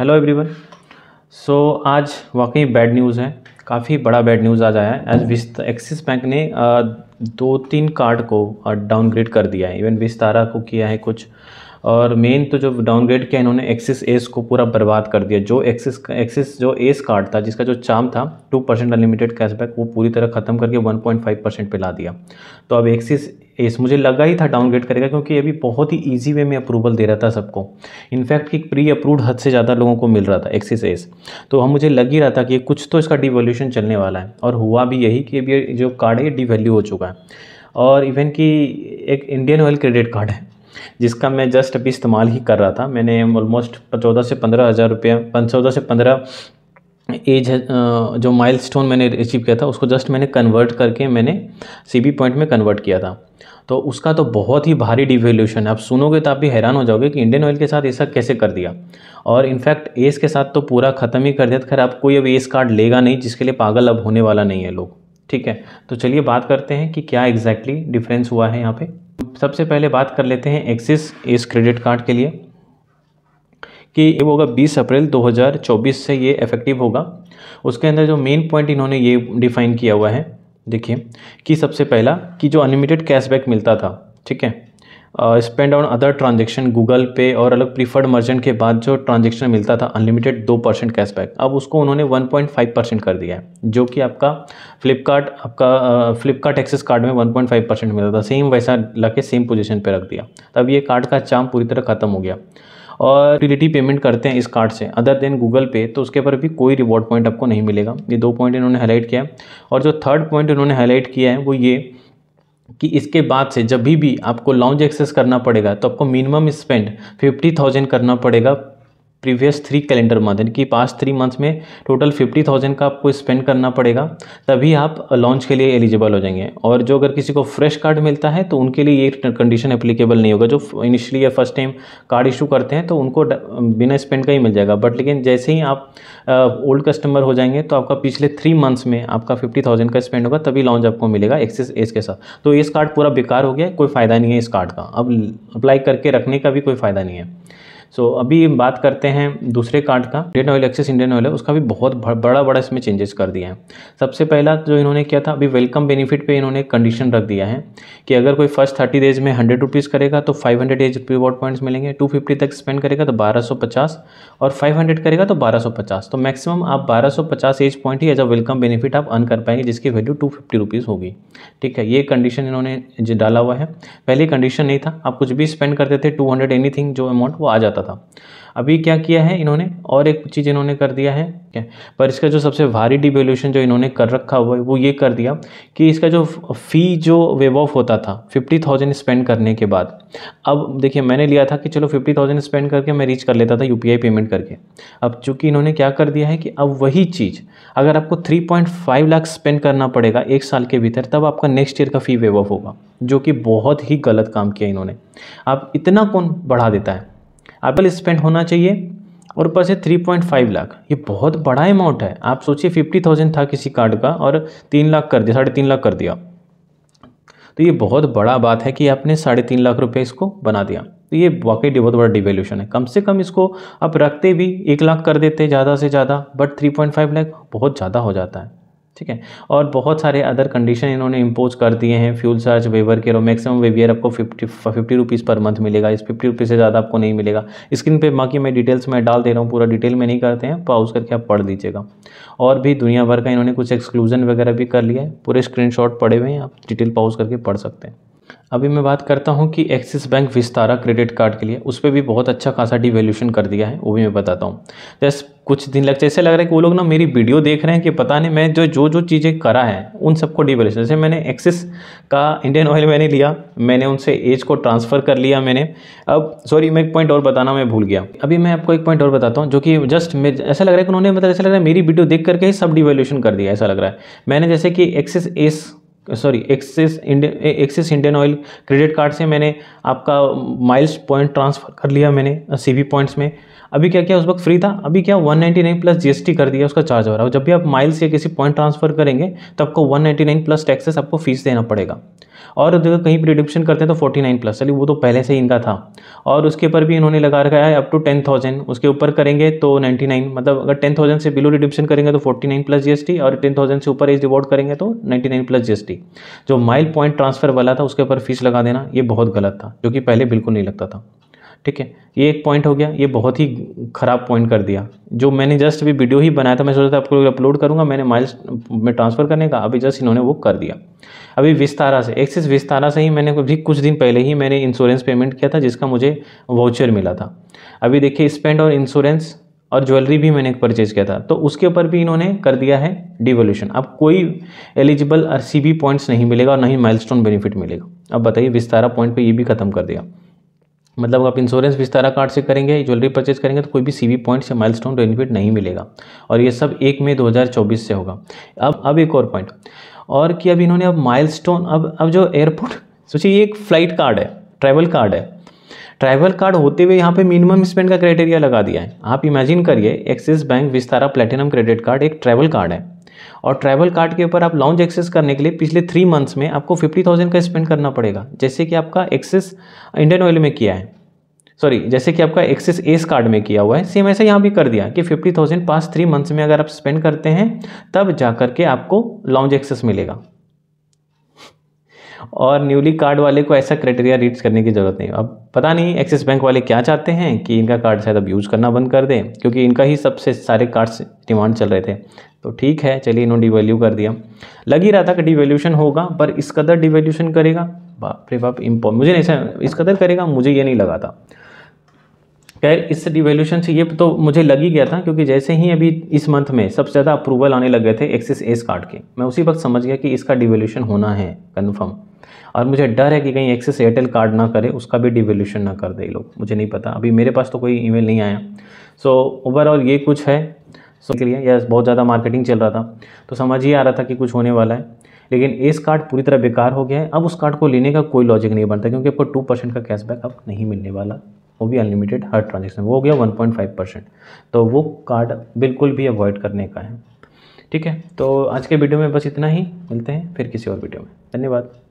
hello everyone so आज वाकई bad news है काफ़ी बड़ा बैड न्यूज़ आज आया है एज विस्त एक्सिस बैंक ने दो तीन कार्ड को डाउनग्रेड कर दिया है इवन विस्तारा को किया है कुछ और मेन तो जो डाउनग्रेड किया इन्होंने एक्सिस एस को पूरा बर्बाद कर दिया जो एक्सिस एक्सिस जो एस कार्ड था जिसका जो चाम था टू परसेंट अनलिमिटेड कैशबैक वो पूरी तरह ख़त्म करके वन पॉइंट फाइव परसेंट पर ला दिया तो अब एक्सिस एस मुझे लगा ही था डाउनग्रेड करेगा क्योंकि ये भी बहुत ही ईजी वे में अप्रूवल दे रहा था सबको इनफैक्ट कि प्री अप्रूव्ड हद से ज़्यादा लोगों को मिल रहा था एक्सिस एस तो हम मुझे लग ही रहा था कि कुछ तो इसका डिवोल्यूशन चलने वाला है और हुआ भी यही कि अब ये जो कार्ड है ये डिवेल्यू हो चुका है और इवन कि एक इंडियन ऑयल क्रेडिट कार्ड है जिसका मैं जस्ट अभी इस्तेमाल ही कर रहा था मैंने ऑलमोस्ट चौदह से पंद्रह हज़ार रुपया चौदह से पंद्रह एज जो माइलस्टोन मैंने अचीव किया था उसको जस्ट मैंने कन्वर्ट करके मैंने सी बी पॉइंट में कन्वर्ट किया था तो उसका तो बहुत ही भारी डिवेल्यूशन है आप सुनोगे तो आप भी हैरान हो जाओगे कि इंडियन ऑयल के साथ ऐसा कैसे कर दिया और इनफैक्ट एस के साथ तो पूरा ख़त्म ही कर दिया खैर आप कोई अब एस कार्ड लेगा नहीं जिसके लिए पागल अब होने वाला नहीं है लोग ठीक है तो चलिए बात करते हैं कि क्या एग्जैक्टली exactly डिफरेंस हुआ है यहाँ पर सबसे पहले बात कर लेते हैं एक्सिस इस क्रेडिट कार्ड के लिए कि ये होगा 20 अप्रैल 2024 से ये इफेक्टिव होगा उसके अंदर जो मेन पॉइंट इन्होंने ये डिफाइन किया हुआ है देखिए कि सबसे पहला कि जो अनलिमिटेड कैशबैक मिलता था ठीक है spend on other transaction Google Pay और अलग प्रीफर्ड मर्जेंट के बाद जो ट्रांजेक्शन मिलता था अनलिमिटेड दो परसेंट कैशबैक अब उसको उन्होंने वन पॉइंट फाइव परसेंट कर दिया है जो कि आपका फ्लिपकार्ट आपका फ्लिपकार्ट एक्सेस कार्ड में वन पॉइंट फाइव परसेंट मिलता था सेम वैसा ला के सेम पोजिशन पर रख दिया तब ये कार्ड का चाम पूरी तरह ख़त्म हो गया और यूटिलिटी पेमेंट करते हैं इस कार्ड से अदर देन गूगल पे तो उसके पर भी कोई रिवॉर्ड पॉइंट आपको नहीं मिलेगा ये दो पॉइंट इन्होंने हाईलाइट किया है और जो थर्ड पॉइंट इन्होंने हाईलाइट किया है वो ये कि इसके बाद से जब भी भी आपको लॉन्ज एक्सेस करना पड़ेगा तो आपको मिनिमम स्पेंड फिफ्टी थाउजेंड करना पड़ेगा प्रीवियस थ्री कैलेंडर मंथ यानी कि पास्ट थ्री मंथ्स में टोटल फिफ्टी थाउजेंड का आपको स्पेंड करना पड़ेगा तभी आप लॉन्च के लिए एलिजिबल हो जाएंगे और जो अगर किसी को फ्रेश कार्ड मिलता है तो उनके लिए ये कंडीशन एप्लीकेबल नहीं होगा जो इनिशियली या फर्स्ट टाइम कार्ड इशू करते हैं तो उनको बिना स्पेंड का ही मिल जाएगा बट लेकिन जैसे ही आप ओल्ड कस्टमर हो जाएंगे तो आपका पिछले थ्री मंथ्स में आपका फिफ्टी थाउजेंड का स्पेंड होगा तभी लॉन्च आपको मिलेगा एक्सेस एज के साथ तो इस कार्ड पूरा बेकार हो गया कोई फ़ायदा नहीं है इस कार्ड का अब अप्लाई करके रखने का भी कोई फ़ायदा नहीं है सो so, अभी बात करते हैं दूसरे कार्ड का Indian Oil Axis Indian Oil है उसका भी बहुत बड़ा बड़ा इसमें चेंजेस कर दिया है सबसे पहला जो इन्होंने किया था अभी वेलकम बेनिफिट पे इन्होंने कंडीशन रख दिया है कि अगर कोई फर्स्ट थर्टी डेज में हंड्रेड रुपीज़ करेगा तो five hundred edge reward points मिलेंगे टू फिफ्टी तक स्पेंड करेगा तो बारह सौ पचास और फाइव हंड्रेड करेगा तो बारह सौ पचास तो मैक्सिमम आप बारह सौ पचास एज पॉइंट ही एज अ वेलकम बेनिफिट आप अर्न कर पाएंगे जिसकी वैल्यू टू फिफ्टी रुपीज़ होगी ठीक है ये कंडीशन इन्होंने डाला हुआ है पहले कंडीशन नहीं था आप कुछ भी स्पेंड करते थे टू हंड्रेड एनी जो अमाउंट वो आ जाता जाता था अभी क्या किया है इन्होंने और एक चीज़ इन्होंने कर दिया है क्या पर इसका जो सबसे भारी डिवेल्यूशन जो इन्होंने कर रखा हुआ है वो ये कर दिया कि इसका जो फ़ी जो वेव ऑफ होता था फिफ्टी थाउजेंड स्पेंड करने के बाद अब देखिए मैंने लिया था कि चलो फिफ्टी थाउजेंड स्पेंड करके मैं रीच कर लेता था यू पेमेंट करके अब चूँकि इन्होंने क्या कर दिया है कि अब वही चीज़ अगर आपको three point five lakh spend करना पड़ेगा एक साल के भीतर तब आपका नेक्स्ट ईयर का फ़ी वेव ऑफ होगा जो कि बहुत ही गलत काम किया इन्होंने आप इतना कौन बढ़ा देता है आपके स्पेंड होना चाहिए और ऊपर से 3.5 लाख ये बहुत बड़ा अमाउंट है आप सोचिए 50,000 था किसी कार्ड का और तीन लाख कर दिया साढ़े तीन लाख कर दिया तो ये बहुत बड़ा बात है कि आपने साढ़े तीन लाख रुपये इसको बना दिया तो ये वाकई बहुत बड़ा डिवेल्यूशन है कम से कम इसको आप रखते भी एक लाख कर देते ज़्यादा से ज़्यादा बट थ्री लाख बहुत ज़्यादा हो जाता है ठीक है और बहुत सारे अदर कंडीशन इन्होंने इम्पोज कर दिए हैं फ्यूल चार्ज वेवर के रो मैक्सिमम वेवियर आपको fifty fifty rupees per month मिलेगा इस फिफ्टी रुपीज़ से ज़्यादा आपको नहीं मिलेगा स्क्रीन पे बाकी मैं डिटेल्स में डाल दे रहा हूँ पूरा डिटेल में नहीं करते हैं पाउज करके आप पढ़ लीजिएगा और भी दुनिया भर का इन्होंने कुछ एक्सक्लूजन वगैरह भी कर लिया है पूरे स्क्रीन पड़े हुए हैं आप डिटेल पाउज करके पढ़ सकते हैं अभी मैं बात करता हूँ कि Axis bank Vistara credit card के लिए उस पर भी बहुत अच्छा खासा डिवेल्यूशन कर दिया है वो भी मैं बताता हूँ जैस कुछ दिन लग जैसे लग रहा है कि वो लोग ना मेरी वीडियो देख रहे हैं कि पता नहीं मैं जो जो जो चीज़ें करा है उन सबको डिवेल्यूशन जैसे मैंने एक्सिस का इंडियन ऑयल मैंने लिया मैंने उनसे एज को ट्रांसफ़र कर लिया मैंने अब सॉरी मैं एक पॉइंट और बताना मैं भूल गया अभी मैं आपको एक पॉइंट और बताता हूँ जो कि जस्ट ऐसा लग रहा है कि उन्होंने मतलब ऐसा लग रहा है मेरी वीडियो देख करके ही सब डिवेल्यूशन कर दिया ऐसा लग रहा है मैंने जैसे कि Axis ace sorry Axis Indian Axis Indian Oil credit card से मैंने आपका माइल्स पॉइंट ट्रांसफ़र कर लिया मैंने सी वी पॉइंट्स में अभी क्या क्या उस वक्त फ्री था अभी क्या 199 प्लस जीएसटी कर दिया उसका चार्ज हो रहा है जब भी आप माइल्स या किसी पॉइंट ट्रांसफ़र करेंगे तो आपको 199 प्लस टैक्सेस आपको फीस देना पड़ेगा और जगह कहीं पर रिडक्शन करते हैं तो 49 प्लस चलिए वो तो पहले से ही इनका था और उसके ऊपर भी इन्होंने लगा रखा है अप टू टेन थाउजेंड उसके ऊपर करेंगे तो नाइन्टी नाइन मतलब अगर टेन थाउजेंड से बिलो रिडक्शन करेंगे तो फोर्टी नाइन प्लस जीएसटी और टेन थाउजेंड से ऊपर एज रिवॉर्ड करेंगे तो नाइन्टी नाइन प्लस जीएसटी जो माइल पॉइंट ट्रांसफ़र वाला था उसके ऊपर फीस लगा देना ये बहुत गलत था जो कि पहले बिल्कुल नहीं लगता था ठीक है ये एक पॉइंट हो गया ये बहुत ही ख़राब पॉइंट कर दिया जो मैंने जस्ट अभी वीडियो ही बनाया था मैं सोचा था आपको अपलोड करूँगा मैंने माइल्स में ट्रांसफ़र करने का अभी जस्ट इन्होंने वो कर दिया अभी विस्तारा से एक्सिस विस्तारा से ही मैंने अभी कुछ दिन पहले ही मैंने इंश्योरेंस पेमेंट किया था जिसका मुझे वाउचर मिला था अभी देखिए स्पेंड और इंश्योरेंस और ज्वेलरी भी मैंने परचेज़ किया था तो उसके ऊपर भी इन्होंने कर दिया है डिवोल्यूशन अब कोई एलिजिबल आर पॉइंट्स नहीं मिलेगा और नहीं ही माइलस्टोन बेनिफिट मिलेगा अब बताइए विस्तारा पॉइंट पे ये भी खत्म कर दिया मतलब आप इंश्योरेंस विस्तारा कार्ड से करेंगे ज्वेलरी परचेज करेंगे तो कोई भी सी पॉइंट्स या माइल बेनिफिट नहीं मिलेगा और ये सब एक मई दो से होगा अब अब एक और पॉइंट और कि अब इन्होंने अब माइल अब अब जो एयरपोर्ट सोचिए ये एक फ़्लाइट कार्ड है ट्रैवल कार्ड है ट्रैवल कार्ड होते हुए यहाँ पे मिनिमम स्पेंड का क्राइटेरिया लगा दिया है आप इमेजिन करिए Axis bank Vistara platinum credit card एक ट्रैवल कार्ड है और ट्रैवल कार्ड के ऊपर आप लॉन्च एक्सेस करने के लिए पिछले थ्री मंथ्स में आपको फिफ्टी थाउजेंड का स्पेंड करना पड़ेगा जैसे कि आपका एक्सेस इंडियन ऑयल में किया है सॉरी जैसे कि आपका एक्सेस एस कार्ड में किया हुआ है सेम ऐसा यहाँ भी कर दिया कि fifty thousand past three months में अगर आप स्पेंड करते हैं तब जा करके आपको लॉन्च एक्सेस मिलेगा और न्यूली कार्ड वाले को ऐसा क्राइटेरिया रीड्स करने की ज़रूरत नहीं अब पता नहीं एक्सिस बैंक वाले क्या चाहते हैं कि इनका कार्ड शायद अब यूज़ करना बंद कर दें क्योंकि इनका ही सबसे सारे कार्ड्स डिमांड चल रहे थे तो ठीक है चलिए इन्होंने डिवेल्यू कर दिया लग ही रहा था कि डिवेल्यूशन होगा पर इस कदर डिवेल्यूशन करेगा बाप रे बाप इम्पो मुझे नहीं इस कदर करेगा मुझे ये नहीं लगा था खैर इस डिवेल्यूशन से ये तो मुझे लग ही गया था क्योंकि जैसे ही अभी इस मंथ में सबसे ज़्यादा अप्रूवल आने लग गए थे एक्सिस एस कार्ड के मैं उसी वक्त समझ गया कि इसका डिवेल्यूशन होना है कन्फर्म और मुझे डर है कि कहीं एक्सेस एयरटेल कार्ड ना करे उसका भी डिवोल्यूशन ना कर दे लोग मुझे नहीं पता अभी मेरे पास तो कोई ईमेल नहीं आया सो ओवरऑल ये कुछ है सो के लिए यह बहुत ज़्यादा मार्केटिंग चल रहा था तो समझ ही आ रहा था कि कुछ होने वाला है लेकिन इस कार्ड पूरी तरह बेकार हो गया है अब उस कार्ड को लेने का कोई लॉजिक नहीं बनता क्योंकि आपको टू परसेंट का कैशबैक अब नहीं मिलने वाला वो भी अनलिमिटेड हर ट्रांजेक्शन वो हो गया वन पॉइंट फाइव परसेंट तो वो कार्ड बिल्कुल भी अवॉइड करने का है ठीक है तो आज के वीडियो में बस इतना ही मिलते हैं फिर किसी और वीडियो में धन्यवाद